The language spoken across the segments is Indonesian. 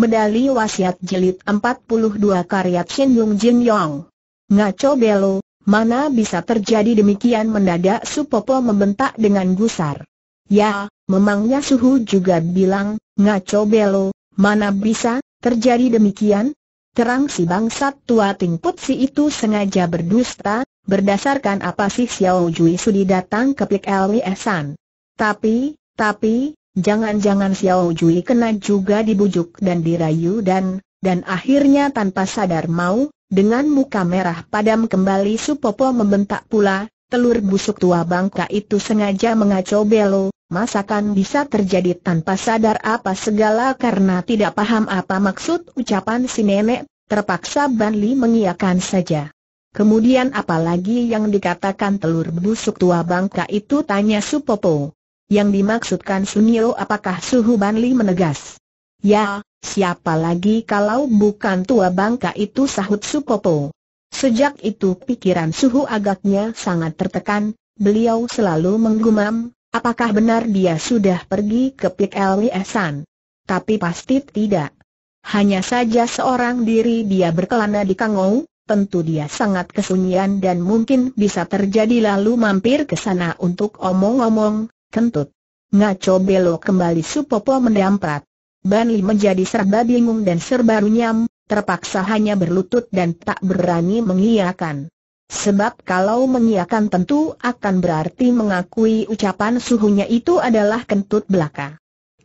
Medali Wasiat Jilid 42 Karya Chen Lung Jin Yong Ngaco Belo, mana bisa terjadi demikian mendadak Supopo membentak dengan gusar Ya, memangnya Suhu juga bilang, Ngaco Belo, mana bisa terjadi demikian? Terang si bangsat tua tingput si itu sengaja berdusta, berdasarkan apa sih Xiao Jui Sudi datang ke Plik Esan? Tapi, tapi, Jangan-jangan Xiao Jui kena juga dibujuk dan dirayu dan, dan akhirnya tanpa sadar mau, dengan muka merah padam kembali Supopo membentak pula, telur busuk tua bangka itu sengaja mengacau belo, masakan bisa terjadi tanpa sadar apa segala karena tidak paham apa maksud ucapan si nenek, terpaksa Ban Li mengiyakan saja. Kemudian apalagi yang dikatakan telur busuk tua bangka itu tanya Supopo. Yang dimaksudkan Sunio apakah Suhu Banli menegas? Ya, siapa lagi kalau bukan tua bangka itu sahut Supopo. Sejak itu pikiran Suhu agaknya sangat tertekan, beliau selalu menggumam, apakah benar dia sudah pergi ke Pik Elwiesan? Tapi pasti tidak. Hanya saja seorang diri dia berkelana di Kangou, tentu dia sangat kesunyian dan mungkin bisa terjadi lalu mampir ke sana untuk omong-omong, kentut. Ngaco belok kembali Supopo mendamprat. Banli menjadi serba bingung dan serba runyam, terpaksa hanya berlutut dan tak berani mengiyakan. Sebab kalau mengiyakan tentu akan berarti mengakui ucapan suhunya itu adalah kentut belaka.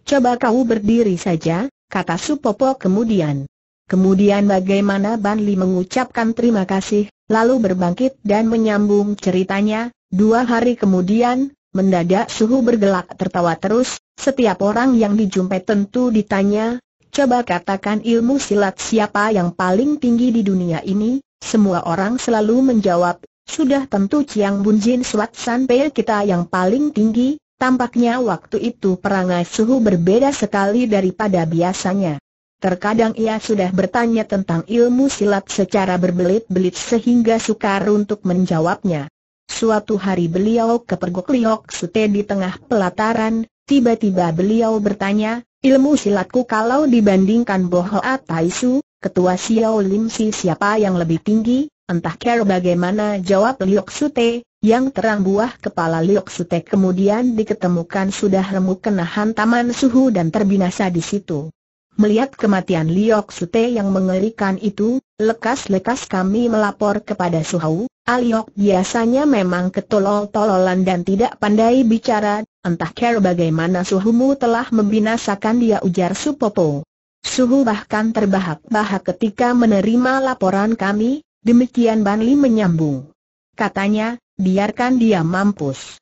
Coba kau berdiri saja, kata Supopo kemudian. Kemudian bagaimana Banli mengucapkan terima kasih, lalu berbangkit dan menyambung ceritanya, dua hari kemudian, Mendadak suhu bergelak tertawa terus, setiap orang yang dijumpai tentu ditanya, coba katakan ilmu silat siapa yang paling tinggi di dunia ini, semua orang selalu menjawab, sudah tentu Chiang Bun Jin Suat San Pei kita yang paling tinggi, tampaknya waktu itu perangai suhu berbeda sekali daripada biasanya. Terkadang ia sudah bertanya tentang ilmu silat secara berbelit-belit sehingga sukar untuk menjawabnya. Suatu hari beliau kepergok Liok Sute di tengah pelataran, tiba-tiba beliau bertanya, ilmu silatku kalau dibandingkan Tai Taisu, ketua Xiao Lim Si siapa yang lebih tinggi, entah care bagaimana jawab Liok Sute, yang terang buah kepala Liok Sute kemudian diketemukan sudah remuk kena hantaman suhu dan terbinasa di situ. Melihat kematian Liok Sute yang mengerikan itu, lekas-lekas kami melapor kepada Suhau, Aliok biasanya memang ketolol-tololan dan tidak pandai bicara, entah care bagaimana Suhumu telah membinasakan dia ujar Supopo. Suhu bahkan terbahak-bahak ketika menerima laporan kami, demikian Banli menyambung. Katanya, biarkan dia mampus.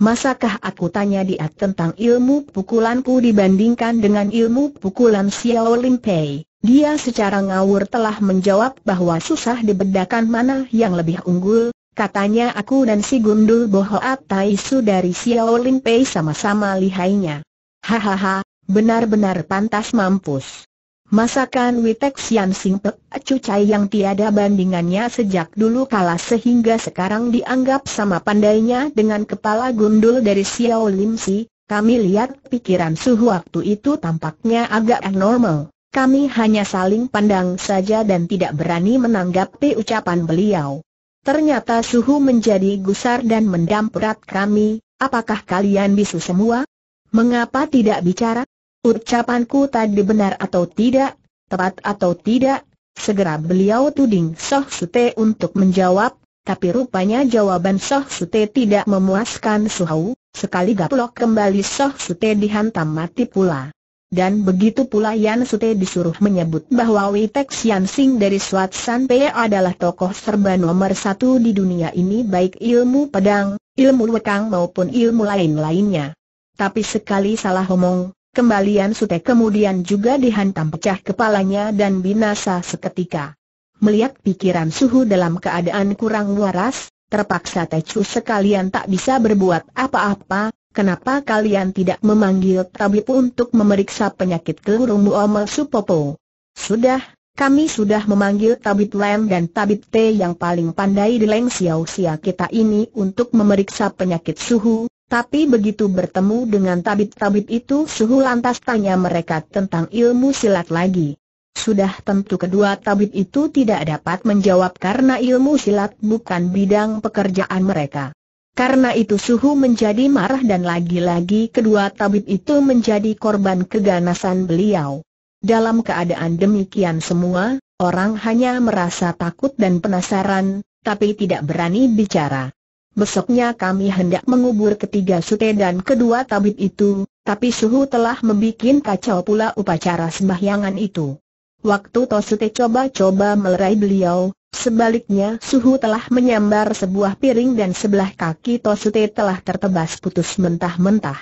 Masakah aku tanya dia tentang ilmu pukulanku dibandingkan dengan ilmu pukulan Xiao Lim Pei? Dia secara ngawur telah menjawab bahwa susah dibedakan mana yang lebih unggul, katanya aku dan si Gundul Bohoat Taisu dari Xiao Lim Pei sama-sama lihainya. Hahaha, benar-benar pantas mampus. Masakan Witek Sian Sing Pek Cai yang tiada bandingannya sejak dulu kala sehingga sekarang dianggap sama pandainya dengan kepala gundul dari Xiao Lim Si, kami lihat pikiran Suhu waktu itu tampaknya agak abnormal. Kami hanya saling pandang saja dan tidak berani menanggapi ucapan beliau. Ternyata Suhu menjadi gusar dan mendamperat kami, apakah kalian bisu semua? Mengapa tidak bicara? Ucapanku tadi benar atau tidak, tepat atau tidak, segera beliau tuding Soh Sute untuk menjawab, tapi rupanya jawaban Soh Sute tidak memuaskan Suhau, sekali gaplok kembali Soh Sute dihantam mati pula. Dan begitu pula Yan Sute disuruh menyebut bahwa Witek Sian Sing dari Swat San Pei adalah tokoh serba nomor satu di dunia ini baik ilmu pedang, ilmu wekang maupun ilmu lain-lainnya. Tapi sekali salah omong, Kembalian Sute kemudian juga dihantam pecah kepalanya dan binasa seketika. Melihat pikiran Suhu dalam keadaan kurang waras, terpaksa Tecu sekalian tak bisa berbuat apa-apa, kenapa kalian tidak memanggil tabib untuk memeriksa penyakit kelurungmu Omel Supopo? Sudah, kami sudah memanggil Tabib Lem dan Tabib T yang paling pandai di Leng Xiao Sia kita ini untuk memeriksa penyakit suhu, tapi begitu bertemu dengan tabib-tabib itu suhu lantas tanya mereka tentang ilmu silat lagi. Sudah tentu kedua tabib itu tidak dapat menjawab karena ilmu silat bukan bidang pekerjaan mereka. Karena itu suhu menjadi marah dan lagi-lagi kedua tabib itu menjadi korban keganasan beliau. Dalam keadaan demikian semua, orang hanya merasa takut dan penasaran, tapi tidak berani bicara. Besoknya kami hendak mengubur ketiga sute dan kedua tabib itu, tapi suhu telah membuat kacau pula upacara sembahyangan itu. Waktu Tosute coba-coba melerai beliau, sebaliknya suhu telah menyambar sebuah piring dan sebelah kaki Tosute telah tertebas putus mentah-mentah.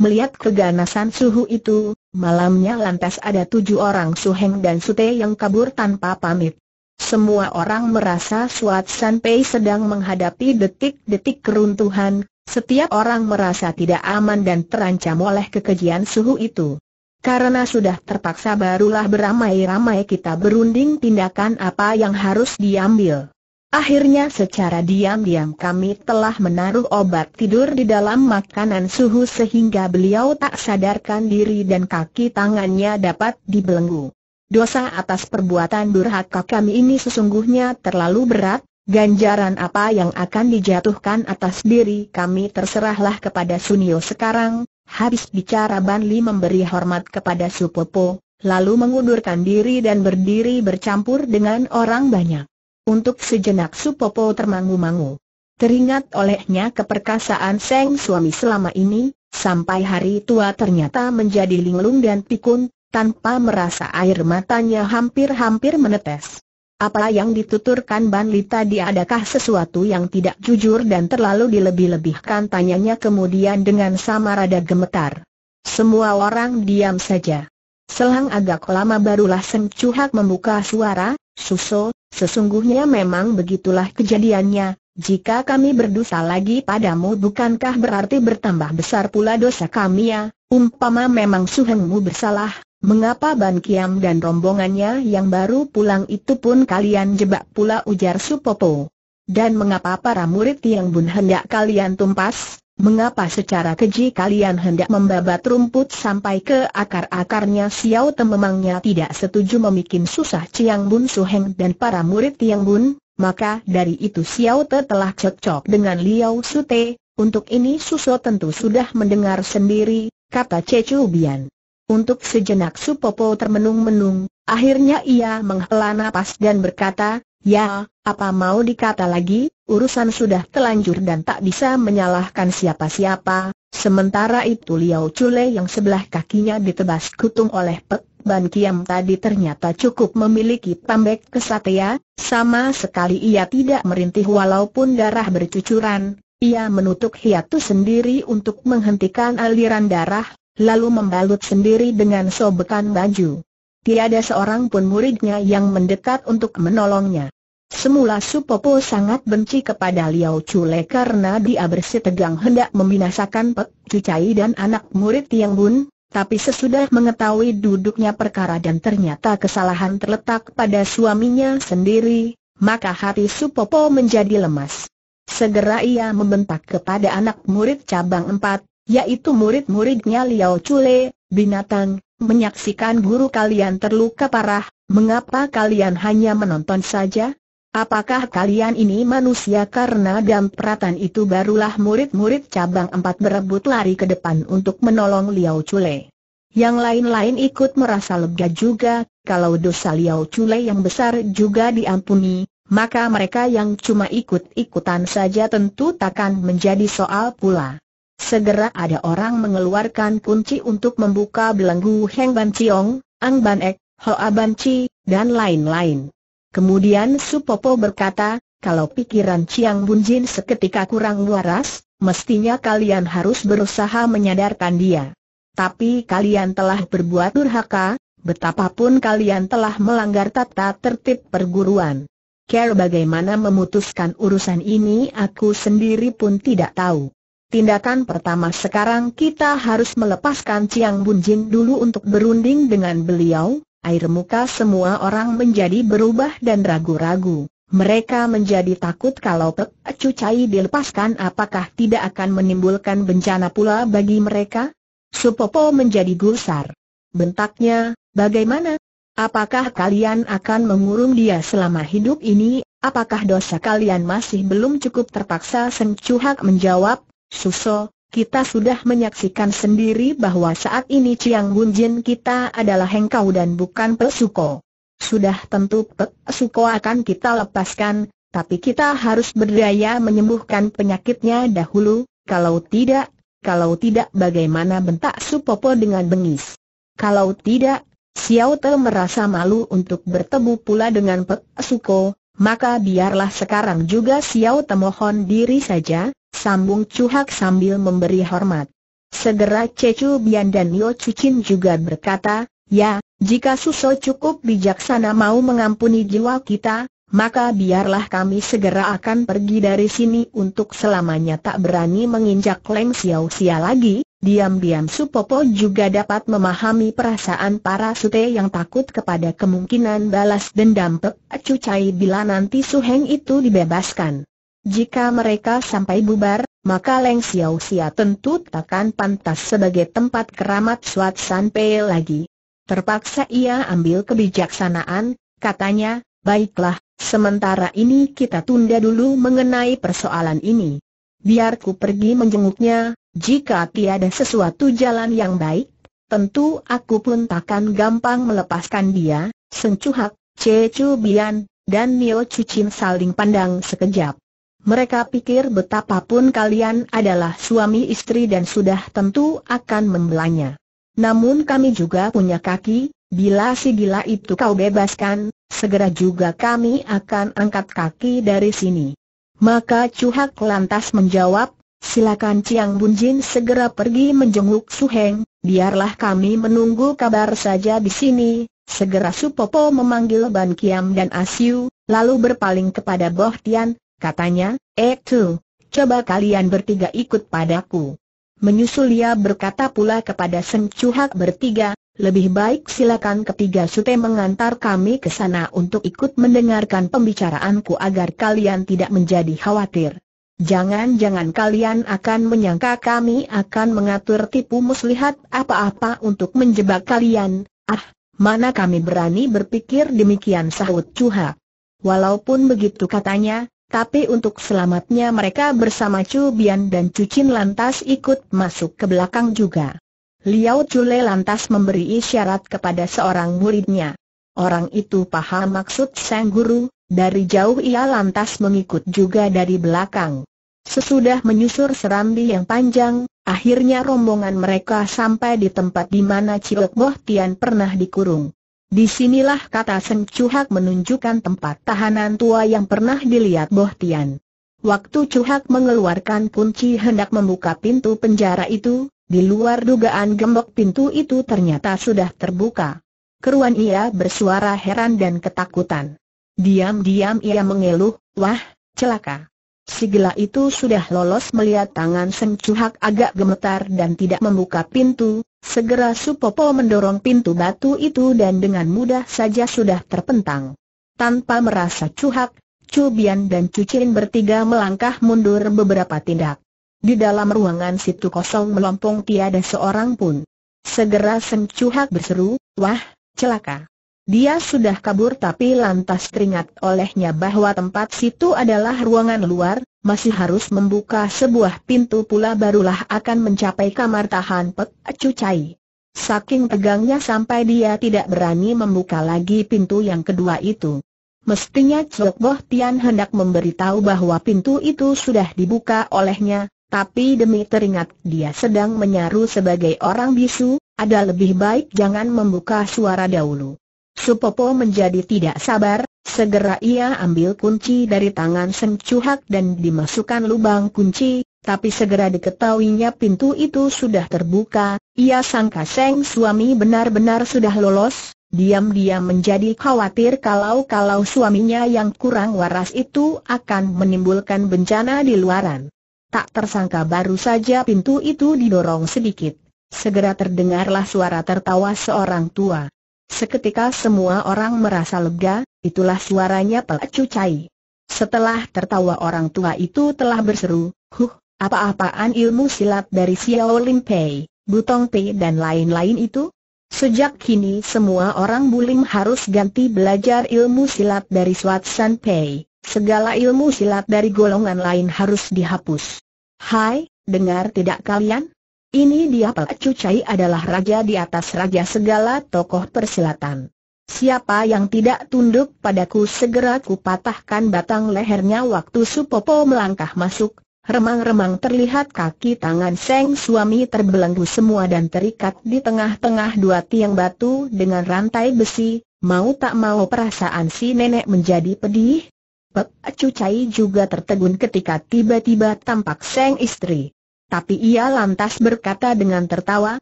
Melihat keganasan suhu itu, malamnya lantas ada tujuh orang suheng dan sute yang kabur tanpa pamit. Semua orang merasa Suat San sedang menghadapi detik-detik keruntuhan, setiap orang merasa tidak aman dan terancam oleh kekejian suhu itu. Karena sudah terpaksa barulah beramai-ramai kita berunding tindakan apa yang harus diambil. Akhirnya secara diam-diam kami telah menaruh obat tidur di dalam makanan suhu sehingga beliau tak sadarkan diri dan kaki tangannya dapat dibelenggu. Dosa atas perbuatan durhaka kami ini sesungguhnya terlalu berat, ganjaran apa yang akan dijatuhkan atas diri kami terserahlah kepada Sunio sekarang. Habis bicara Ban memberi hormat kepada Supopo, lalu mengundurkan diri dan berdiri bercampur dengan orang banyak. Untuk sejenak Supopo termangu-mangu. Teringat olehnya keperkasaan Seng suami selama ini, sampai hari tua ternyata menjadi linglung dan pikun, tanpa merasa air matanya hampir-hampir menetes. Apa yang dituturkan Ban Lita diadakah sesuatu yang tidak jujur dan terlalu dilebih-lebihkan tanyanya kemudian dengan sama rada gemetar. Semua orang diam saja. Selang agak lama barulah Seng Cuhak membuka suara, Suso, sesungguhnya memang begitulah kejadiannya, jika kami berdosa lagi padamu bukankah berarti bertambah besar pula dosa kami ya, umpama memang suhengmu bersalah, Mengapa Ban Kiam dan rombongannya yang baru pulang itu pun kalian jebak pula ujar Supopo? Dan mengapa para murid Tiang Bun hendak kalian tumpas? Mengapa secara keji kalian hendak membabat rumput sampai ke akar-akarnya Xiao Tememangnya tidak setuju memikin susah Ciang Bun Suheng dan para murid Tiang Bun? Maka dari itu Xiao Te telah cocok dengan Liao Sute, untuk ini Suso tentu sudah mendengar sendiri, kata Cecu Bian. Untuk sejenak Supopo termenung-menung, akhirnya ia menghela nafas dan berkata, Ya, apa mau dikata lagi, urusan sudah telanjur dan tak bisa menyalahkan siapa-siapa, sementara itu Liao Chule yang sebelah kakinya ditebas kutung oleh Pek Ban Kiam tadi ternyata cukup memiliki pambek kesatia. sama sekali ia tidak merintih walaupun darah bercucuran, ia menutup hiatus sendiri untuk menghentikan aliran darah, lalu membalut sendiri dengan sobekan baju. Tiada seorang pun muridnya yang mendekat untuk menolongnya. Semula Supopo sangat benci kepada Liao Chule karena dia bersitegang hendak membinasakan Pek Cucai dan anak murid Tiang Bun, tapi sesudah mengetahui duduknya perkara dan ternyata kesalahan terletak pada suaminya sendiri, maka hati Supopo menjadi lemas. Segera ia membentak kepada anak murid cabang empat, yaitu murid-muridnya Liao Chule, binatang, menyaksikan guru kalian terluka parah, mengapa kalian hanya menonton saja? Apakah kalian ini manusia karena dampratan itu barulah murid-murid cabang empat berebut lari ke depan untuk menolong Liao Chule. Yang lain-lain ikut merasa lega juga, kalau dosa Liao Chule yang besar juga diampuni, maka mereka yang cuma ikut-ikutan saja tentu takkan menjadi soal pula. Segera ada orang mengeluarkan kunci untuk membuka belenggu Heng Ban Chiong, Ang Ban Ek, Hoa Ban Chi, dan lain-lain. Kemudian Supopo berkata, kalau pikiran Chiang Bun Jin seketika kurang waras, mestinya kalian harus berusaha menyadarkan dia. Tapi kalian telah berbuat durhaka, betapapun kalian telah melanggar tata tertib perguruan. Care bagaimana memutuskan urusan ini aku sendiri pun tidak tahu. Tindakan pertama sekarang kita harus melepaskan Ciang Bunjin dulu untuk berunding dengan beliau. Air muka semua orang menjadi berubah dan ragu-ragu. Mereka menjadi takut kalau Pek Cai dilepaskan apakah tidak akan menimbulkan bencana pula bagi mereka? Supopo menjadi gusar. Bentaknya, bagaimana? Apakah kalian akan mengurung dia selama hidup ini? Apakah dosa kalian masih belum cukup terpaksa Seng Cuhak menjawab, Suso, kita sudah menyaksikan sendiri bahwa saat ini Chiang Bun Jin kita adalah Hengkau dan bukan Pesuko. Sudah tentu Pesuko akan kita lepaskan, tapi kita harus berdaya menyembuhkan penyakitnya dahulu, kalau tidak, kalau tidak bagaimana bentak Supopo dengan bengis. Kalau tidak, Xiao Te merasa malu untuk bertemu pula dengan Pesuko, maka biarlah sekarang juga Xiao Temohon diri saja, sambung Chu Cuhak sambil memberi hormat. Segera Cecu Bian dan Yo Cucin juga berkata, ya, jika Suso cukup bijaksana mau mengampuni jiwa kita, maka biarlah kami segera akan pergi dari sini untuk selamanya tak berani menginjak Leng Xiao Xia lagi, Diam-diam Supopo juga dapat memahami perasaan para sute yang takut kepada kemungkinan balas dendam Pek Cucai bila nanti Suheng itu dibebaskan. Jika mereka sampai bubar, maka Leng Xiao Xia tentu takkan pantas sebagai tempat keramat Suat San Pei lagi. Terpaksa ia ambil kebijaksanaan, katanya, baiklah, sementara ini kita tunda dulu mengenai persoalan ini. Biar ku pergi menjenguknya, jika tiada sesuatu jalan yang baik, tentu aku pun takkan gampang melepaskan dia, Sencuhak, Cecu Bian, dan Nio Cucin saling pandang sekejap. Mereka pikir betapapun kalian adalah suami istri dan sudah tentu akan membelanya. Namun kami juga punya kaki, bila si gila itu kau bebaskan, segera juga kami akan angkat kaki dari sini. Maka Cuhak lantas menjawab, Silakan Chiang Bun Jin segera pergi menjenguk Su Heng, biarlah kami menunggu kabar saja di sini. Segera Supopo memanggil Ban Kiam dan Asiu, lalu berpaling kepada Boh Tian, katanya, Eh tu, coba kalian bertiga ikut padaku. Menyusul ia berkata pula kepada Seng Cuhak bertiga, lebih baik silakan ketiga sute mengantar kami ke sana untuk ikut mendengarkan pembicaraanku agar kalian tidak menjadi khawatir. Jangan-jangan kalian akan menyangka kami akan mengatur tipu muslihat apa-apa untuk menjebak kalian. Ah, mana kami berani berpikir demikian sahut Cuha. Walaupun begitu katanya, tapi untuk selamatnya mereka bersama Chu Bian dan Cucin lantas ikut masuk ke belakang juga. Liao Chule lantas memberi isyarat kepada seorang muridnya. Orang itu paham maksud sang guru, dari jauh ia lantas mengikut juga dari belakang. Sesudah menyusur serambi yang panjang, akhirnya rombongan mereka sampai di tempat di mana Ciok Boh Tian pernah dikurung. Disinilah kata Sen Cuhak menunjukkan tempat tahanan tua yang pernah dilihat Boh Tian. Waktu Cuhak mengeluarkan kunci hendak membuka pintu penjara itu, di luar dugaan gembok pintu itu ternyata sudah terbuka. Keruan ia bersuara heran dan ketakutan. Diam-diam ia mengeluh, wah, celaka. Si gila itu sudah lolos melihat tangan Cuhak agak gemetar dan tidak membuka pintu, segera Supopo mendorong pintu batu itu dan dengan mudah saja sudah terpentang. Tanpa merasa Cuhak, Cubian dan Cucin bertiga melangkah mundur beberapa tindak. Di dalam ruangan situ kosong melompong tiada seorang pun. Segera Cuhak berseru, wah, celaka. Dia sudah kabur tapi lantas teringat olehnya bahwa tempat situ adalah ruangan luar, masih harus membuka sebuah pintu pula barulah akan mencapai kamar tahan Pek Cucai. Saking tegangnya sampai dia tidak berani membuka lagi pintu yang kedua itu. Mestinya Cok Boh Tian hendak memberitahu bahwa pintu itu sudah dibuka olehnya, tapi demi teringat dia sedang menyaru sebagai orang bisu, ada lebih baik jangan membuka suara dahulu. Supopo menjadi tidak sabar, segera ia ambil kunci dari tangan Seng Cuhak dan dimasukkan lubang kunci, tapi segera diketahuinya pintu itu sudah terbuka, ia sangka Seng suami benar-benar sudah lolos, diam-diam menjadi khawatir kalau-kalau suaminya yang kurang waras itu akan menimbulkan bencana di luaran. Tak tersangka baru saja pintu itu didorong sedikit, segera terdengarlah suara tertawa seorang tua. Seketika semua orang merasa lega, itulah suaranya Pelacu Cai. Setelah tertawa orang tua itu telah berseru, huh, apa-apaan ilmu silat dari Xiao Lim Pei, Butong Pei dan lain-lain itu? Sejak kini semua orang bulim harus ganti belajar ilmu silat dari Swat San Pei, segala ilmu silat dari golongan lain harus dihapus. Hai, dengar tidak kalian? Ini dia Pak Cucai adalah raja di atas raja segala tokoh persilatan. Siapa yang tidak tunduk padaku segera kupatahkan batang lehernya waktu Supopo melangkah masuk, remang-remang terlihat kaki tangan Seng suami terbelenggu semua dan terikat di tengah-tengah dua tiang batu dengan rantai besi, mau tak mau perasaan si nenek menjadi pedih. Pak Cucai juga tertegun ketika tiba-tiba tampak Seng istri. Tapi ia lantas berkata dengan tertawa,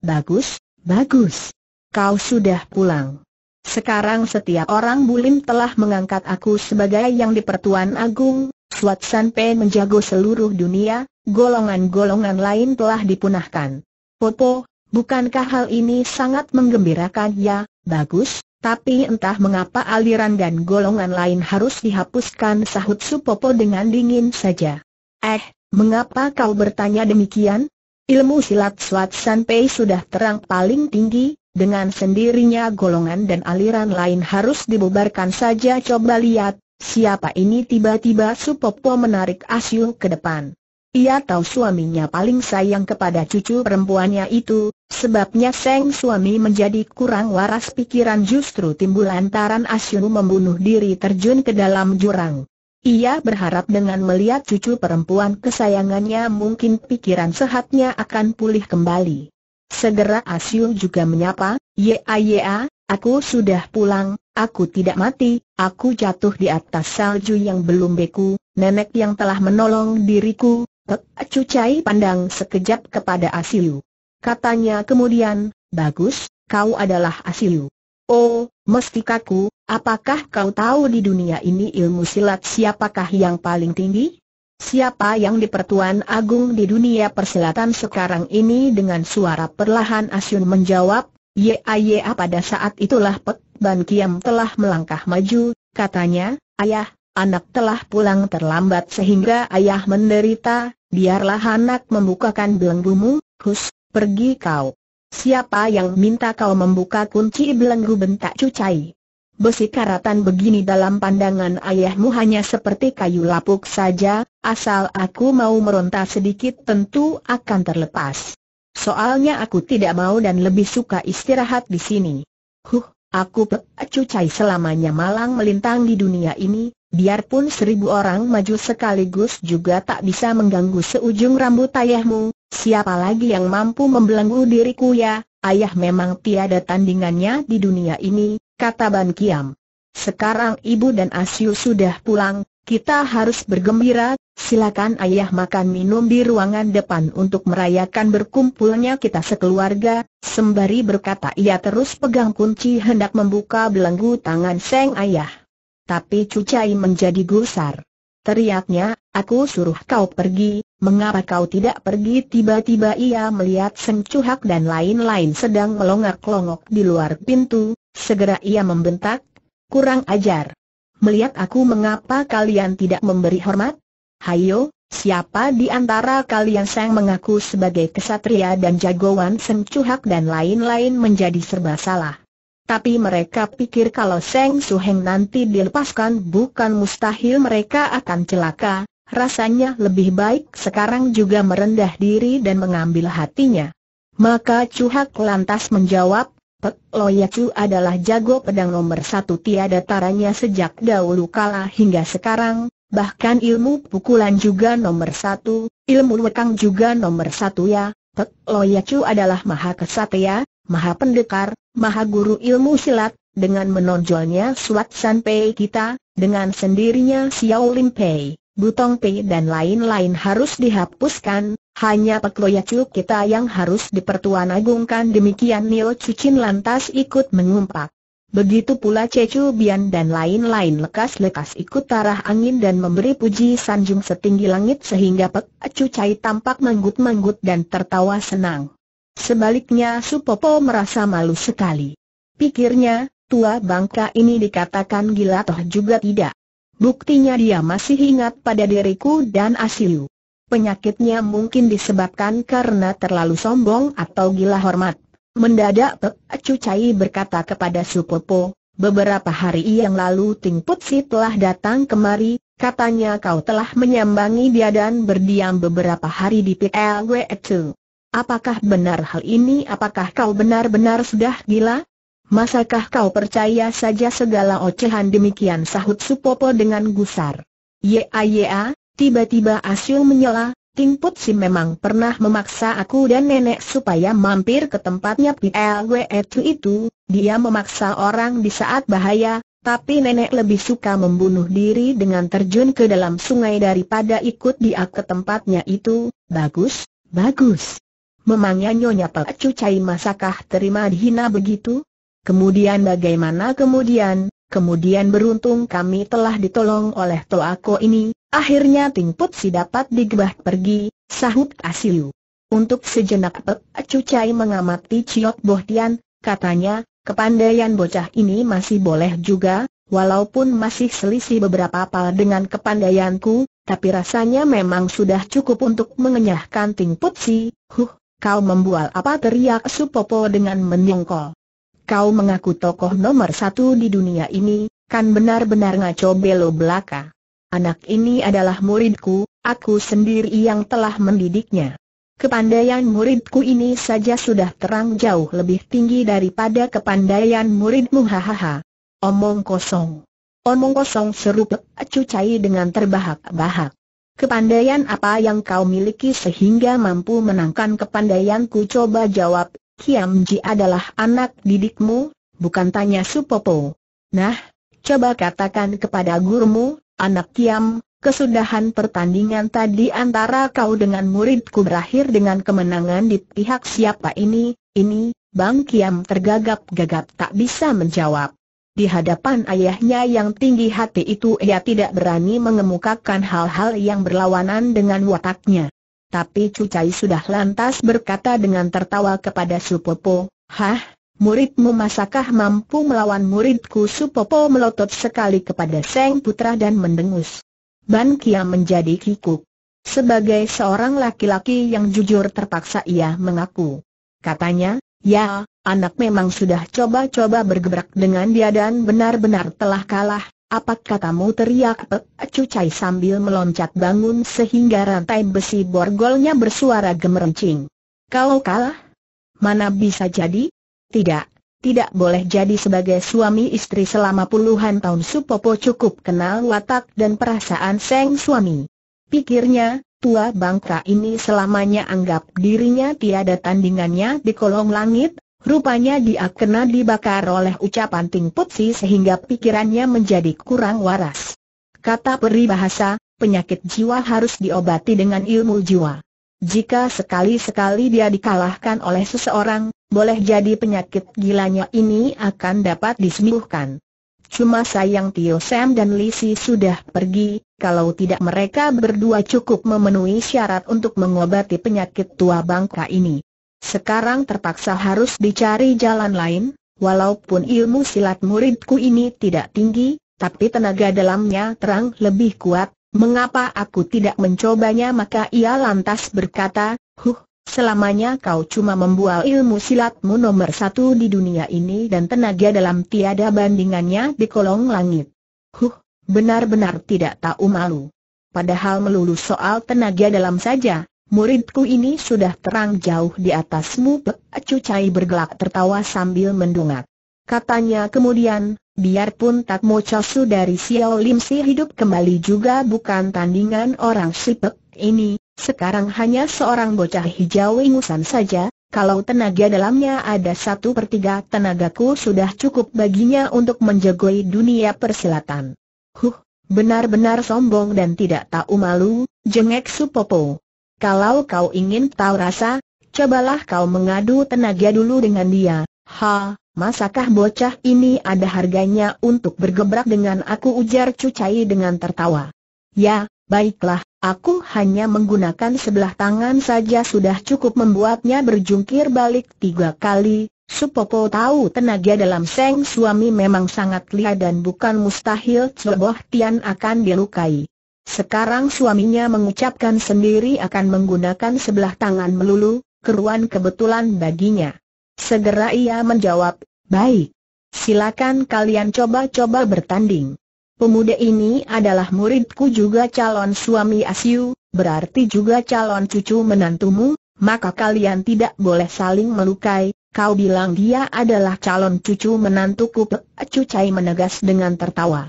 bagus, bagus. Kau sudah pulang. Sekarang setiap orang bulim telah mengangkat aku sebagai yang di pertuan agung, Suat Sanpei menjago seluruh dunia, golongan-golongan lain telah dipunahkan. Popo, bukankah hal ini sangat menggembirakan ya, bagus, tapi entah mengapa aliran dan golongan lain harus dihapuskan sahut Supopo dengan dingin saja. Eh, Mengapa kau bertanya demikian? Ilmu silat Swat Sanpei sudah terang paling tinggi, dengan sendirinya golongan dan aliran lain harus dibubarkan saja coba lihat, siapa ini tiba-tiba Supopo menarik Asyu ke depan. Ia tahu suaminya paling sayang kepada cucu perempuannya itu, sebabnya Seng suami menjadi kurang waras pikiran justru timbul antaran Asyu membunuh diri terjun ke dalam jurang. Ia berharap dengan melihat cucu perempuan kesayangannya mungkin pikiran sehatnya akan pulih kembali. Segera Asyung juga menyapa, Ya ya, aku sudah pulang, aku tidak mati, aku jatuh di atas salju yang belum beku, nenek yang telah menolong diriku, Cucai pandang sekejap kepada Asilu. Katanya kemudian, bagus, kau adalah Asilu. Oh, mestikaku, apakah kau tahu di dunia ini ilmu silat siapakah yang paling tinggi? Siapa yang dipertuan agung di dunia persilatan sekarang ini dengan suara perlahan Asyun menjawab, "Ya, ya." pada saat itulah Pek Ban Kiam telah melangkah maju, katanya, Ayah, anak telah pulang terlambat sehingga ayah menderita, biarlah anak membukakan belenggumu, hus, pergi kau. Siapa yang minta kau membuka kunci belenggu bentak cucai? Besi karatan begini dalam pandangan ayahmu hanya seperti kayu lapuk saja, asal aku mau meronta sedikit tentu akan terlepas. Soalnya aku tidak mau dan lebih suka istirahat di sini. Huh, aku cucai selamanya malang melintang di dunia ini, biarpun seribu orang maju sekaligus juga tak bisa mengganggu seujung rambut ayahmu, Siapa lagi yang mampu membelenggu diriku ya, ayah memang tiada tandingannya di dunia ini, kata Ban Kiam. Sekarang ibu dan Asyu sudah pulang, kita harus bergembira, silakan ayah makan minum di ruangan depan untuk merayakan berkumpulnya kita sekeluarga, sembari berkata ia terus pegang kunci hendak membuka belenggu tangan Seng ayah. Tapi Cucai menjadi gusar. Teriaknya, aku suruh kau pergi, mengapa kau tidak pergi tiba-tiba ia melihat Seng Cuhak dan lain-lain sedang melongak longok di luar pintu, segera ia membentak, kurang ajar. Melihat aku mengapa kalian tidak memberi hormat? Hayo, siapa di antara kalian Seng mengaku sebagai kesatria dan jagoan Seng Cuhak dan lain-lain menjadi serba salah? Tapi mereka pikir kalau Seng Suheng nanti dilepaskan bukan mustahil mereka akan celaka, rasanya lebih baik sekarang juga merendah diri dan mengambil hatinya. Maka Chu Hak lantas menjawab, Pek Loya Chu adalah jago pedang nomor satu tiada taranya sejak dahulu kala hingga sekarang, bahkan ilmu pukulan juga nomor satu, ilmu wekang juga nomor satu ya, Pek Loya Chu adalah maha kesatria, maha pendekar, maha guru ilmu silat, dengan menonjolnya Suat San Pei kita, dengan sendirinya Xiao Lim Pei, Butong Pei dan lain-lain harus dihapuskan, hanya Pak Pekloyacu kita yang harus dipertuan agungkan demikian Nio Cucin lantas ikut mengumpat. Begitu pula Cecu Bian dan lain-lain lekas-lekas ikut tarah angin dan memberi puji sanjung setinggi langit sehingga Pek Cucai tampak manggut-manggut dan tertawa senang. Sebaliknya Supopo merasa malu sekali. Pikirnya, tua bangka ini dikatakan gila toh juga tidak. Buktinya dia masih ingat pada diriku dan Asiu. Penyakitnya mungkin disebabkan karena terlalu sombong atau gila hormat. Mendadak Pek Cucai berkata kepada Supopo, beberapa hari yang lalu Ting Putsi telah datang kemari, katanya kau telah menyambangi dia dan berdiam beberapa hari di PLW itu. Apakah benar hal ini? Apakah kau benar-benar sudah gila? Masakah kau percaya saja segala ocehan demikian sahut Supopo dengan gusar? Ya ya, tiba-tiba Asyul menyela, Ting Put memang pernah memaksa aku dan nenek supaya mampir ke tempatnya PLW itu itu, dia memaksa orang di saat bahaya, tapi nenek lebih suka membunuh diri dengan terjun ke dalam sungai daripada ikut dia ke tempatnya itu, bagus, bagus. Memangnya Nyonya Pak Cai masakah terima dihina begitu? Kemudian bagaimana kemudian? Kemudian beruntung kami telah ditolong oleh Toako ini, akhirnya Tingput si dapat digebah pergi, sahut Asiu. Untuk sejenak Pek Cai mengamati Ciok Bohtian, katanya, kepandaian bocah ini masih boleh juga, walaupun masih selisih beberapa pal dengan kepandaianku, tapi rasanya memang sudah cukup untuk mengenyahkan Tingput si, huh, Kau membual apa teriak Supopo dengan menyongkol. Kau mengaku tokoh nomor satu di dunia ini, kan benar-benar ngaco belo belaka. Anak ini adalah muridku, aku sendiri yang telah mendidiknya. Kepandaian muridku ini saja sudah terang jauh lebih tinggi daripada kepandaian muridmu hahaha. Omong kosong. Omong kosong seru cucai dengan terbahak-bahak. Kepandaian apa yang kau miliki sehingga mampu menangkan kepandaianku coba jawab, Kiam Ji adalah anak didikmu, bukan tanya Supopo. Nah, coba katakan kepada gurumu, anak Kiam, kesudahan pertandingan tadi antara kau dengan muridku berakhir dengan kemenangan di pihak siapa ini, ini, Bang Kiam tergagap-gagap tak bisa menjawab. Di hadapan ayahnya yang tinggi hati itu ia tidak berani mengemukakan hal-hal yang berlawanan dengan wataknya. Tapi Cucai sudah lantas berkata dengan tertawa kepada Supopo, Hah, muridmu masakah mampu melawan muridku Supopo melotot sekali kepada Seng Putra dan mendengus. Ban Kia menjadi kikuk. Sebagai seorang laki-laki yang jujur terpaksa ia mengaku. Katanya, ya, Anak memang sudah coba-coba bergebrak dengan dia dan benar-benar telah kalah. Apa katamu teriak Pek Cucai sambil meloncat bangun sehingga rantai besi borgolnya bersuara gemerencing. Kalau kalah? Mana bisa jadi? Tidak, tidak boleh jadi sebagai suami istri selama puluhan tahun Supopo cukup kenal watak dan perasaan seng suami. Pikirnya, tua bangka ini selamanya anggap dirinya tiada tandingannya di kolong langit, Rupanya dia kena dibakar oleh ucapan Ting Putsi sehingga pikirannya menjadi kurang waras. Kata peribahasa, penyakit jiwa harus diobati dengan ilmu jiwa. Jika sekali-sekali dia dikalahkan oleh seseorang, boleh jadi penyakit gilanya ini akan dapat disembuhkan. Cuma sayang Tio Sam dan Lisi sudah pergi, kalau tidak mereka berdua cukup memenuhi syarat untuk mengobati penyakit tua bangka ini. Sekarang terpaksa harus dicari jalan lain, walaupun ilmu silat muridku ini tidak tinggi, tapi tenaga dalamnya terang lebih kuat, mengapa aku tidak mencobanya maka ia lantas berkata, huh, selamanya kau cuma membual ilmu silatmu nomor satu di dunia ini dan tenaga dalam tiada bandingannya di kolong langit. Huh, benar-benar tidak tahu malu. Padahal melulu soal tenaga dalam saja, Muridku ini sudah terang jauh di atasmu Cucai bergelak tertawa sambil mendongak. Katanya kemudian, biarpun Tak Mo casu dari Xiao Lim Si hidup kembali juga bukan tandingan orang si ini, sekarang hanya seorang bocah hijau ingusan saja, kalau tenaga dalamnya ada satu pertiga tenagaku sudah cukup baginya untuk menjagoi dunia persilatan. Huh, benar-benar sombong dan tidak tahu malu, jengek Supopo. Kalau kau ingin tahu rasa, cobalah kau mengadu tenaga dulu dengan dia. Ha, masakah bocah ini ada harganya untuk bergebrak dengan aku ujar Cucai dengan tertawa. Ya, baiklah, aku hanya menggunakan sebelah tangan saja sudah cukup membuatnya berjungkir balik tiga kali. Supopo tahu tenaga dalam seng suami memang sangat lihat dan bukan mustahil Ceboh Tian akan dilukai. Sekarang suaminya mengucapkan sendiri akan menggunakan sebelah tangan melulu, keruan kebetulan baginya. Segera ia menjawab, baik. Silakan kalian coba-coba bertanding. Pemuda ini adalah muridku juga calon suami Asyu, berarti juga calon cucu menantumu, maka kalian tidak boleh saling melukai. Kau bilang dia adalah calon cucu menantuku Cucai menegas dengan tertawa.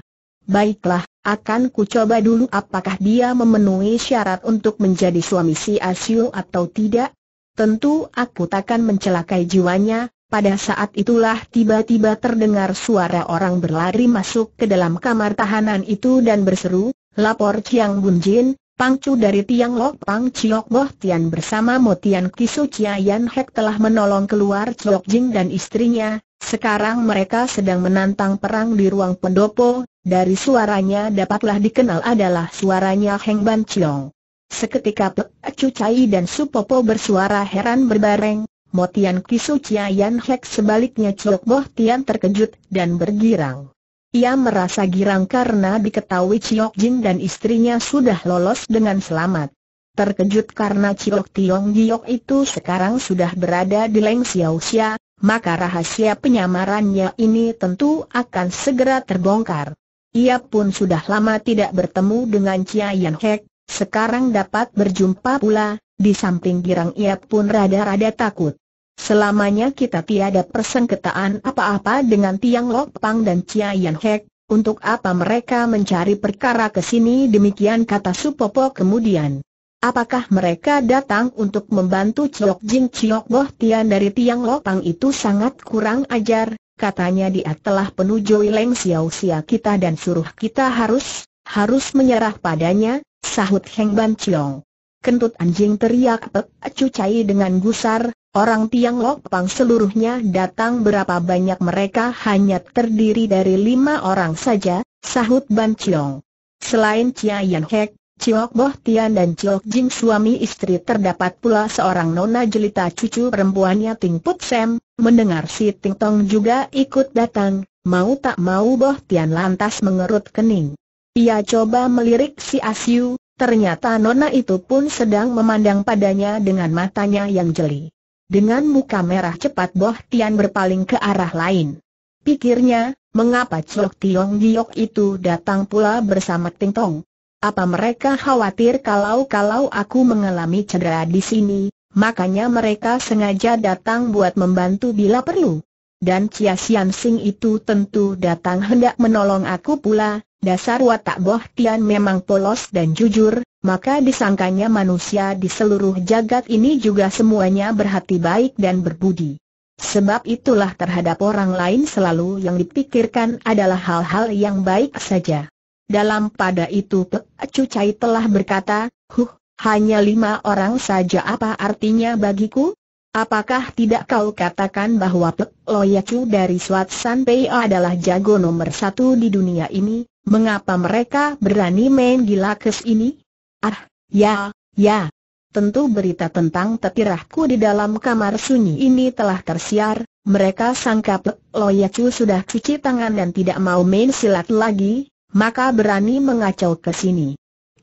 Baiklah, akan ku coba dulu apakah dia memenuhi syarat untuk menjadi suami si Asyul atau tidak. Tentu aku takkan mencelakai jiwanya, pada saat itulah tiba-tiba terdengar suara orang berlari masuk ke dalam kamar tahanan itu dan berseru, lapor Chiang Bun Jin, Pangcu dari Tiang Lok Pang Chiok Boh Tian bersama Tian Kisu Chia Yan Hek telah menolong keluar Chiok Jing dan istrinya, sekarang mereka sedang menantang perang di ruang pendopo, dari suaranya dapatlah dikenal adalah suaranya Heng Ban Chiong. Seketika Pek Chu Chai dan Supopo bersuara heran berbareng, Motian Kisu Chia Yan Hek sebaliknya Chok Boh Tian terkejut dan bergirang. Ia merasa girang karena diketahui Chiok Jin dan istrinya sudah lolos dengan selamat. Terkejut karena Chiok Tiong Giok itu sekarang sudah berada di Leng Xiao Xia, maka rahasia penyamarannya ini tentu akan segera terbongkar. Ia pun sudah lama tidak bertemu dengan Chia Yan Hek, sekarang dapat berjumpa pula, di samping girang ia pun rada-rada takut. Selamanya kita tiada persengketaan apa-apa dengan Tiang Lok Pang dan Chia Yan Hek, untuk apa mereka mencari perkara ke sini demikian kata Supopo kemudian. Apakah mereka datang untuk membantu Ciok Jing Ciok Boh Tian dari Tiang Lok Pang itu sangat kurang ajar, Katanya dia telah penujui Leng Xiao Xia kita dan suruh kita harus, harus menyerah padanya, sahut Heng Ban Chiong. Kentut anjing teriak acu Cucai dengan gusar, orang tiang Lok Pang seluruhnya datang berapa banyak mereka hanya terdiri dari lima orang saja, sahut Ban Chiong. Selain Chia Yan Hek, Ciok Boh Tian dan Ciok Jing suami istri terdapat pula seorang nona jelita cucu perempuannya Ting Put Sam, Mendengar si Ting Tong juga ikut datang, mau tak mau Boh Tian lantas mengerut kening. Ia coba melirik si Asyu, ternyata Nona itu pun sedang memandang padanya dengan matanya yang jeli. Dengan muka merah cepat Boh Tian berpaling ke arah lain. Pikirnya, mengapa Chok Tiong Giok itu datang pula bersama Ting Tong? Apa mereka khawatir kalau-kalau aku mengalami cedera di sini, Makanya mereka sengaja datang buat membantu bila perlu. Dan Cia Sian Sing itu tentu datang hendak menolong aku pula, dasar watak Boh Tian memang polos dan jujur, maka disangkanya manusia di seluruh jagat ini juga semuanya berhati baik dan berbudi. Sebab itulah terhadap orang lain selalu yang dipikirkan adalah hal-hal yang baik saja. Dalam pada itu Pek Cucai telah berkata, Huh, hanya lima orang saja apa artinya bagiku? Apakah tidak kau katakan bahwa Pek Loyacu dari Swat San adalah jago nomor satu di dunia ini? Mengapa mereka berani main gila kes ini? Ah, ya, ya. Tentu berita tentang tetirahku di dalam kamar sunyi ini telah tersiar, mereka sangka Pek Loyacu sudah cuci tangan dan tidak mau main silat lagi, maka berani mengacau ke sini.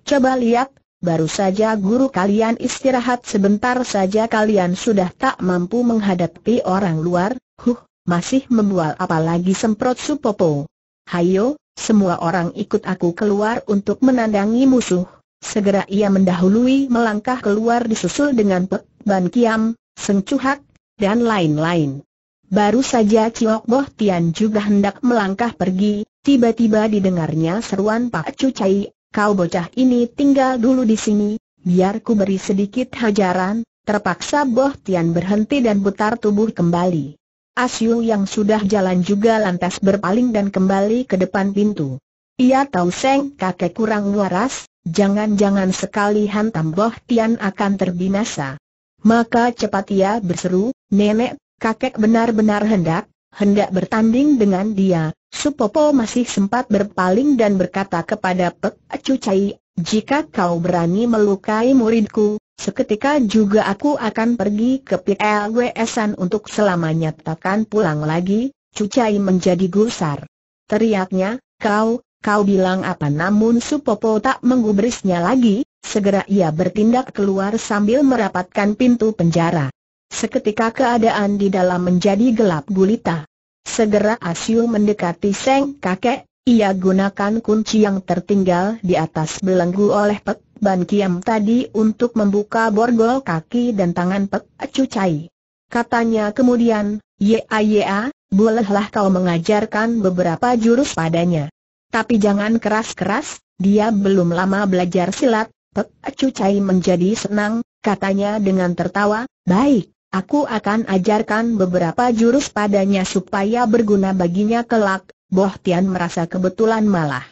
Coba lihat, baru saja guru kalian istirahat sebentar saja kalian sudah tak mampu menghadapi orang luar, huh, masih membual apalagi semprot supopo. Hayo, semua orang ikut aku keluar untuk menandangi musuh. Segera ia mendahului melangkah keluar disusul dengan Pek, Ban Kiam, Seng Cuhak, dan lain-lain. Baru saja Ciok Boh Tian juga hendak melangkah pergi, tiba-tiba didengarnya seruan Pak Cucai kau bocah ini tinggal dulu di sini, biar ku beri sedikit hajaran, terpaksa Boh Tian berhenti dan putar tubuh kembali. Asyu yang sudah jalan juga lantas berpaling dan kembali ke depan pintu. Ia tahu Seng kakek kurang waras, jangan-jangan sekali hantam Boh Tian akan terbinasa. Maka cepat ia berseru, nenek, kakek benar-benar hendak, hendak bertanding dengan dia, Supopo masih sempat berpaling dan berkata kepada Pek Cucai, jika kau berani melukai muridku, seketika juga aku akan pergi ke PLWSan untuk selamanya takkan pulang lagi, Cucai menjadi gusar. Teriaknya, kau, kau bilang apa namun Supopo tak menggubrisnya lagi, segera ia bertindak keluar sambil merapatkan pintu penjara. Seketika keadaan di dalam menjadi gelap gulita. Segera Asyu mendekati Seng kakek, ia gunakan kunci yang tertinggal di atas belenggu oleh Pek Ban Kiam tadi untuk membuka borgol kaki dan tangan Pek Cucai. Katanya kemudian, ya ya, bolehlah kau mengajarkan beberapa jurus padanya. Tapi jangan keras-keras, dia belum lama belajar silat, Pek Cucai menjadi senang, katanya dengan tertawa, baik, Aku akan ajarkan beberapa jurus padanya supaya berguna baginya kelak, Boh Tian merasa kebetulan malah.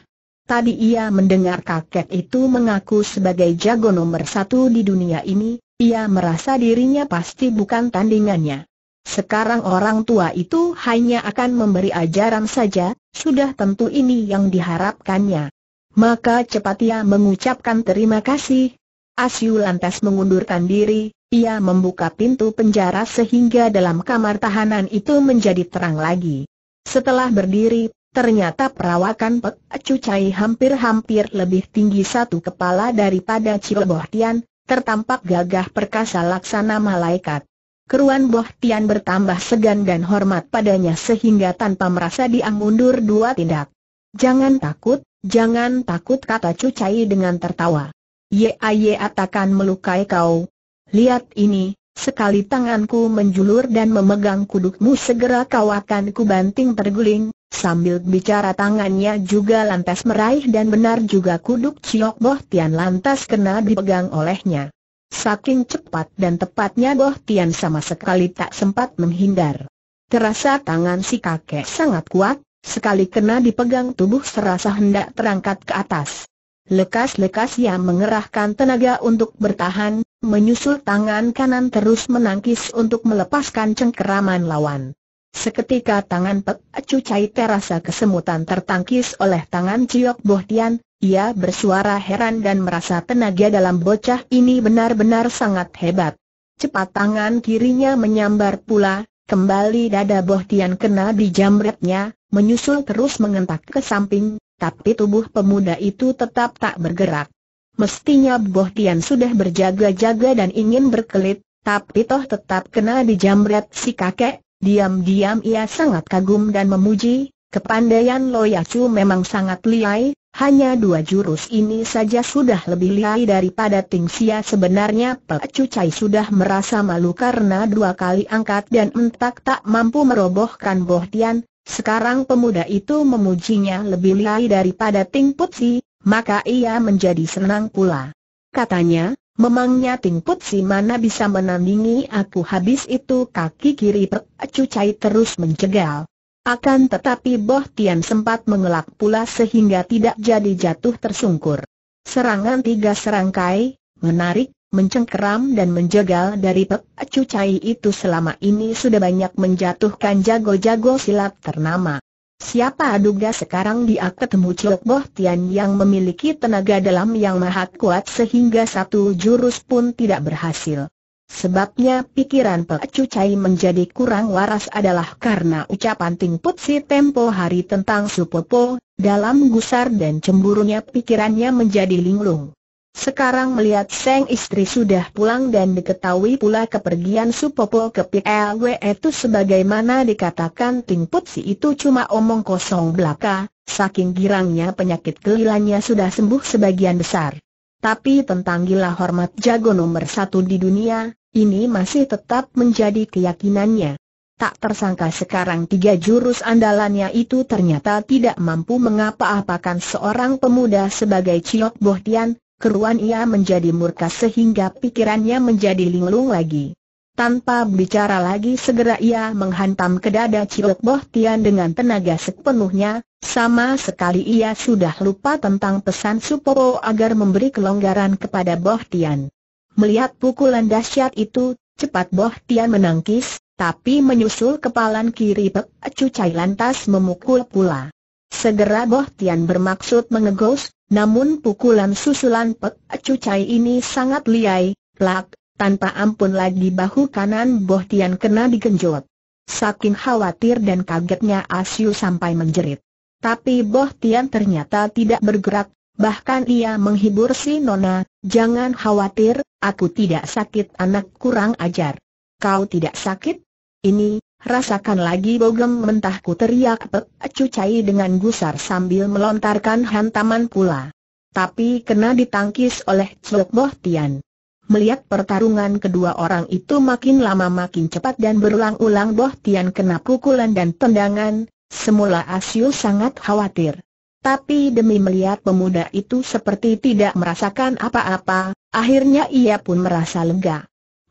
Tadi ia mendengar kakek itu mengaku sebagai jago nomor satu di dunia ini, ia merasa dirinya pasti bukan tandingannya. Sekarang orang tua itu hanya akan memberi ajaran saja, sudah tentu ini yang diharapkannya. Maka cepat ia mengucapkan terima kasih. Asyu lantas mengundurkan diri, ia membuka pintu penjara sehingga dalam kamar tahanan itu menjadi terang lagi. Setelah berdiri, ternyata perawakan Pek Cucai hampir-hampir lebih tinggi satu kepala daripada Ciloboh Tian, tertampak gagah perkasa laksana malaikat. Keruan Boh Tian bertambah segan dan hormat padanya sehingga tanpa merasa dia mundur dua tindak. Jangan takut, jangan takut kata Cucai dengan tertawa. Ye aye takkan melukai kau, lihat ini, sekali tanganku menjulur dan memegang kudukmu segera kau akan kubanting terguling, sambil bicara tangannya juga lantas meraih dan benar juga kuduk Ciok Boh Tian lantas kena dipegang olehnya. Saking cepat dan tepatnya Boh Tian sama sekali tak sempat menghindar. Terasa tangan si kakek sangat kuat, sekali kena dipegang tubuh serasa hendak terangkat ke atas. Lekas-lekas ia mengerahkan tenaga untuk bertahan, menyusul tangan kanan terus menangkis untuk melepaskan cengkeraman lawan. Seketika tangan Pek Acu Cai terasa kesemutan tertangkis oleh tangan Ciok Bohtian, ia bersuara heran dan merasa tenaga dalam bocah ini benar-benar sangat hebat. Cepat tangan kirinya menyambar pula, kembali dada Bohtian kena di jamretnya, menyusul terus mengentak ke samping, tapi tubuh pemuda itu tetap tak bergerak. Mestinya Boh Tian sudah berjaga-jaga dan ingin berkelit, tapi toh tetap kena dijamret si kakek, diam-diam ia sangat kagum dan memuji, kepandaian Lo Loyacu memang sangat liai, hanya dua jurus ini saja sudah lebih liai daripada Ting Sia sebenarnya Pak Cai sudah merasa malu karena dua kali angkat dan entak tak mampu merobohkan Boh Tian, sekarang pemuda itu memujinya lebih lihai daripada Ting Putsi, maka ia menjadi senang pula. Katanya, memangnya Ting Putsi mana bisa menandingi aku habis itu kaki kiri Pek Cucai terus mencegal. Akan tetapi Boh Tian sempat mengelak pula sehingga tidak jadi jatuh tersungkur. Serangan tiga serangkai, menarik, mencengkeram dan menjegal dari Pek Acu Cai itu selama ini sudah banyak menjatuhkan jago-jago silat ternama. Siapa duga sekarang dia ketemu Ciok Boh Tian yang memiliki tenaga dalam yang mahat kuat sehingga satu jurus pun tidak berhasil. Sebabnya pikiran Pek Acu Cai menjadi kurang waras adalah karena ucapan Ting Put si tempo hari tentang Supopo, dalam gusar dan cemburunya pikirannya menjadi linglung. Sekarang melihat Seng istri sudah pulang dan diketahui pula kepergian Supopo ke PLW itu sebagaimana dikatakan Ting Putsi itu cuma omong kosong belaka, saking girangnya penyakit kelilanya sudah sembuh sebagian besar. Tapi tentang gila hormat jago nomor satu di dunia, ini masih tetap menjadi keyakinannya. Tak tersangka sekarang tiga jurus andalannya itu ternyata tidak mampu mengapa-apakan seorang pemuda sebagai Ciok Bohtian, keruan ia menjadi murka sehingga pikirannya menjadi linglung lagi. Tanpa bicara lagi segera ia menghantam ke dada Ciok Boh Tian dengan tenaga sepenuhnya, sama sekali ia sudah lupa tentang pesan Supopo agar memberi kelonggaran kepada Boh Tian. Melihat pukulan dahsyat itu, cepat Boh Tian menangkis, tapi menyusul kepalan kiri Pek cucai lantas memukul pula. Segera Boh Tian bermaksud mengegos, namun pukulan susulan Pek Cucai ini sangat liai, plak, tanpa ampun lagi bahu kanan Boh Tian kena digenjot. Saking khawatir dan kagetnya Asyu sampai menjerit. Tapi Boh Tian ternyata tidak bergerak, bahkan ia menghibur si Nona, jangan khawatir, aku tidak sakit anak kurang ajar. Kau tidak sakit? Ini, Rasakan lagi bogem mentahku teriak Pek Cucai dengan gusar sambil melontarkan hantaman pula. Tapi kena ditangkis oleh Cok Boh Tian. Melihat pertarungan kedua orang itu makin lama makin cepat dan berulang-ulang Boh Tian kena pukulan dan tendangan, semula Asyu sangat khawatir. Tapi demi melihat pemuda itu seperti tidak merasakan apa-apa, akhirnya ia pun merasa lega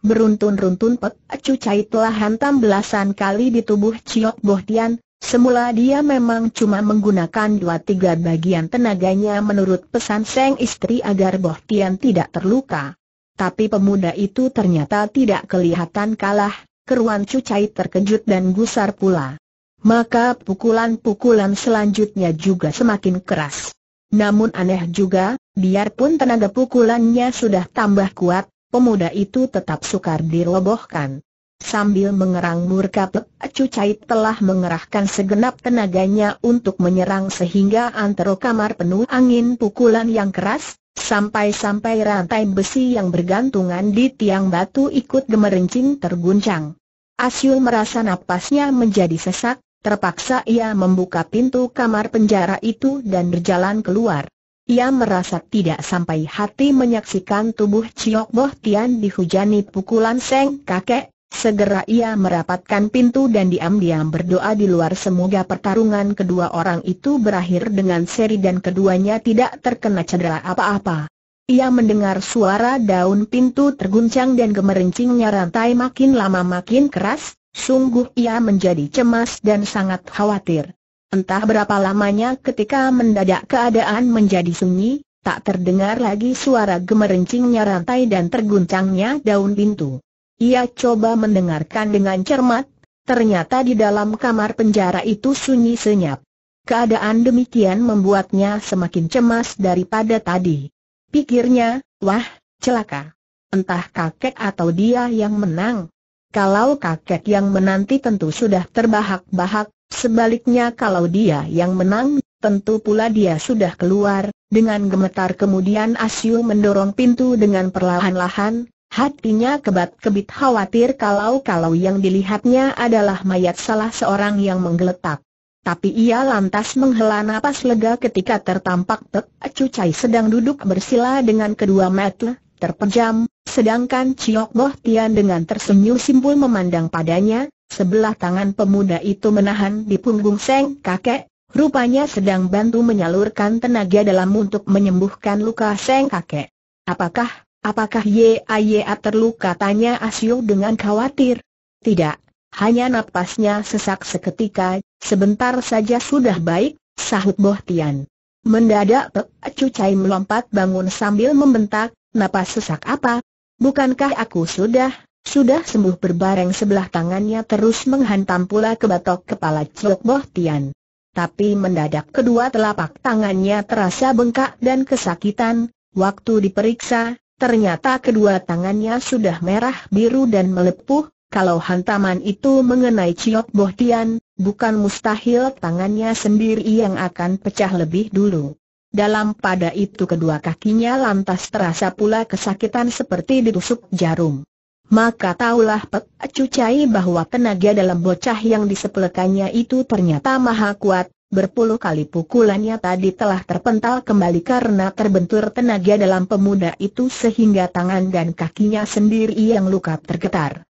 beruntun-runtun Pek Cucai telah hantam belasan kali di tubuh Ciok Bohtian, semula dia memang cuma menggunakan dua tiga bagian tenaganya menurut pesan Seng istri agar Bohtian tidak terluka. Tapi pemuda itu ternyata tidak kelihatan kalah, keruan Cucai terkejut dan gusar pula. Maka pukulan-pukulan selanjutnya juga semakin keras. Namun aneh juga, biarpun tenaga pukulannya sudah tambah kuat, pemuda itu tetap sukar dirobohkan. Sambil mengerang murka Pek Cucai telah mengerahkan segenap tenaganya untuk menyerang sehingga antero kamar penuh angin pukulan yang keras, sampai-sampai rantai besi yang bergantungan di tiang batu ikut gemerincing terguncang. Asyul merasa napasnya menjadi sesak, terpaksa ia membuka pintu kamar penjara itu dan berjalan keluar. Ia merasa tidak sampai hati menyaksikan tubuh Ciok Boh Tian dihujani pukulan Seng kakek, segera ia merapatkan pintu dan diam-diam berdoa di luar semoga pertarungan kedua orang itu berakhir dengan seri dan keduanya tidak terkena cedera apa-apa. Ia mendengar suara daun pintu terguncang dan gemerincingnya rantai makin lama makin keras, sungguh ia menjadi cemas dan sangat khawatir. Entah berapa lamanya ketika mendadak keadaan menjadi sunyi, tak terdengar lagi suara gemerincingnya rantai dan terguncangnya daun pintu. Ia coba mendengarkan dengan cermat, ternyata di dalam kamar penjara itu sunyi senyap. Keadaan demikian membuatnya semakin cemas daripada tadi. Pikirnya, wah, celaka. Entah kakek atau dia yang menang. Kalau kakek yang menanti tentu sudah terbahak-bahak, Sebaliknya kalau dia yang menang, tentu pula dia sudah keluar, dengan gemetar kemudian Asyu mendorong pintu dengan perlahan-lahan, hatinya kebat-kebit khawatir kalau-kalau yang dilihatnya adalah mayat salah seorang yang menggeletak. Tapi ia lantas menghela napas lega ketika tertampak Pek Cucai sedang duduk bersila dengan kedua mata terpejam, sedangkan Ciok Boh Tian dengan tersenyum simpul memandang padanya, Sebelah tangan pemuda itu menahan di punggung Seng kakek, rupanya sedang bantu menyalurkan tenaga dalam untuk menyembuhkan luka Seng kakek. Apakah, apakah YAYA terluka tanya Asyo dengan khawatir? Tidak, hanya napasnya sesak seketika, sebentar saja sudah baik, sahut Tian. Mendadak Pek Cucai melompat bangun sambil membentak, napas sesak apa? Bukankah aku sudah sudah sembuh berbareng sebelah tangannya terus menghantam pula ke batok kepala Chok Boh Tian. Tapi mendadak kedua telapak tangannya terasa bengkak dan kesakitan, waktu diperiksa, ternyata kedua tangannya sudah merah biru dan melepuh, kalau hantaman itu mengenai Ciok Bohtian, bukan mustahil tangannya sendiri yang akan pecah lebih dulu. Dalam pada itu kedua kakinya lantas terasa pula kesakitan seperti ditusuk jarum maka taulah Pek Cucai bahwa tenaga dalam bocah yang disepelekannya itu ternyata maha kuat, berpuluh kali pukulannya tadi telah terpental kembali karena terbentur tenaga dalam pemuda itu sehingga tangan dan kakinya sendiri yang luka tergetar.